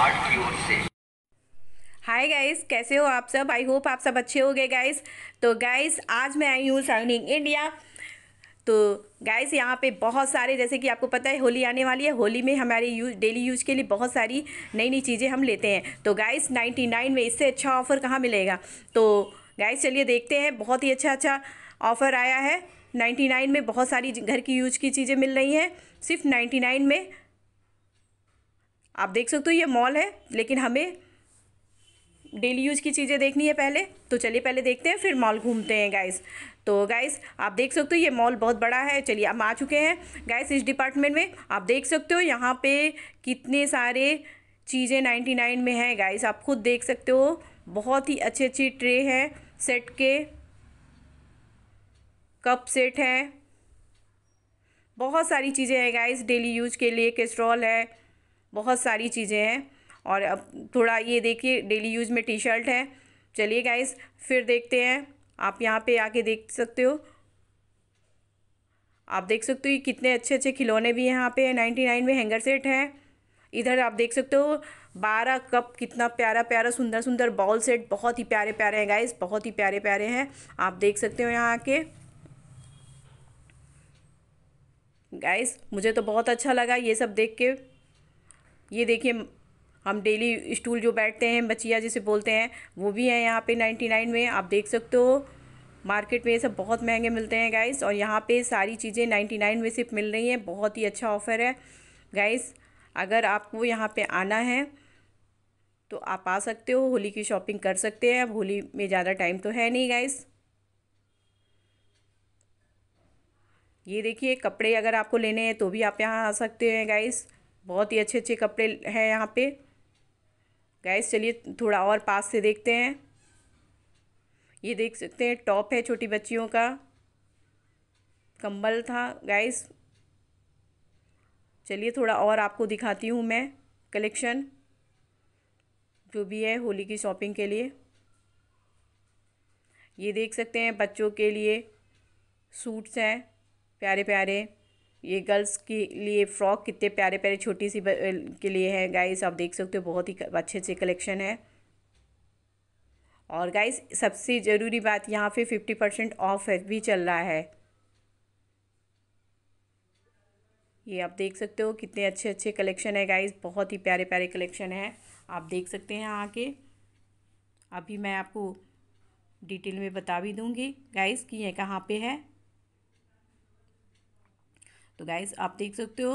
mart की ओर से hi guys कैसे हो आप सब आई होप आप सब अच्छे हो गए गाइस तो गाइस आज मैं आई हूँ साइनिंग इंडिया तो गाइस यहाँ पे बहुत सारे जैसे कि आपको पता है होली आने वाली है होली में हमारे यूज डेली यूज के लिए बहुत सारी नई नई चीज़ें हम लेते हैं तो गाइस 99 में इससे अच्छा ऑफ़र कहाँ मिलेगा तो गाइस चलिए देखते हैं बहुत ही अच्छा अच्छा ऑफ़र आया है 99 में बहुत सारी घर की यूज की चीज़ें मिल रही हैं सिर्फ 99 में आप देख सकते हो ये मॉल है लेकिन हमें डेली यूज़ की चीज़ें देखनी है पहले तो चलिए पहले देखते हैं फिर मॉल घूमते हैं गाइस तो गाइस आप देख सकते हो ये मॉल बहुत बड़ा है चलिए हम आ चुके हैं गाइस इस डिपार्टमेंट में आप देख सकते हो यहाँ पे कितने सारे चीज़ें नाइन में हैं गाइस आप खुद देख सकते हो बहुत ही अच्छे अच्छे ट्रे हैं सेट के कप सेट हैं बहुत सारी चीज़ें हैं गाइस डेली यूज के लिए कैस्ट्रॉल है बहुत सारी चीज़ें हैं और अब थोड़ा ये देखिए डेली यूज़ में टी शर्ट है चलिए गाइस फिर देखते हैं आप यहाँ पे आके देख सकते हो आप देख सकते हो कितने अच्छे अच्छे खिलौने भी हैं यहाँ पे नाइन्टी नाइन में हैंगर सेट है इधर आप देख सकते हो बारह कप कितना प्यारा प्यारा सुंदर सुंदर बॉल सेट बहुत ही प्यारे प्यारे हैं गाइस बहुत ही प्यारे प्यारे हैं आप देख सकते हो यहाँ आके गाइस मुझे तो बहुत अच्छा लगा ये सब देख के ये देखिए हम डेली स्टूल जो बैठते हैं बचिया जिसे बोलते हैं वो भी है यहाँ पे 99 में आप देख सकते हो मार्केट में ये सब बहुत महंगे मिलते हैं गाइस और यहाँ पे सारी चीज़ें 99 में सिर्फ मिल रही हैं बहुत ही अच्छा ऑफ़र है गाइस अगर आपको यहाँ पे आना है तो आप आ सकते हो होली की शॉपिंग कर सकते हैं अब होली में ज़्यादा टाइम तो है नहीं गाइस ये देखिए कपड़े अगर आपको लेने हैं तो भी आप यहाँ आ सकते हैं गाइस बहुत ही अच्छे अच्छे कपड़े हैं यहाँ पे गैस चलिए थोड़ा और पास से देखते हैं ये देख सकते हैं टॉप है छोटी बच्चियों का कंबल था गैस चलिए थोड़ा और आपको दिखाती हूँ मैं कलेक्शन जो भी है होली की शॉपिंग के लिए ये देख सकते हैं बच्चों के लिए सूट्स हैं प्यारे प्यारे ये गर्ल्स के लिए फ़्रॉक कितने प्यारे प्यारे छोटी सी के लिए है गाइस आप देख सकते हो बहुत ही अच्छे से कलेक्शन है और गाइस सबसे ज़रूरी बात यहाँ पे फिफ्टी परसेंट ऑफ भी चल रहा है ये आप देख सकते हो कितने अच्छे अच्छे कलेक्शन है गाइस बहुत ही प्यारे प्यारे कलेक्शन है आप देख सकते हैं यहाँ के अभी मैं आपको डिटेल में बता भी दूँगी गाइस कि ये कहाँ पे है तो गाइज़ आप देख सकते हो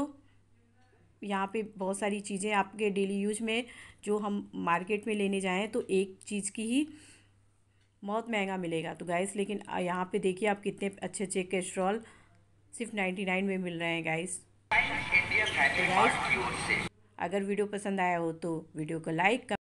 यहाँ पे बहुत सारी चीज़ें आपके डेली यूज में जो हम मार्केट में लेने जाएँ तो एक चीज़ की ही बहुत महंगा मिलेगा तो गाइस लेकिन यहाँ पे देखिए आप कितने अच्छे अच्छे कैस्ट्रॉल सिर्फ नाइन्टी नाइन में मिल रहे हैं गाइस तो अगर वीडियो पसंद आया हो तो वीडियो को लाइक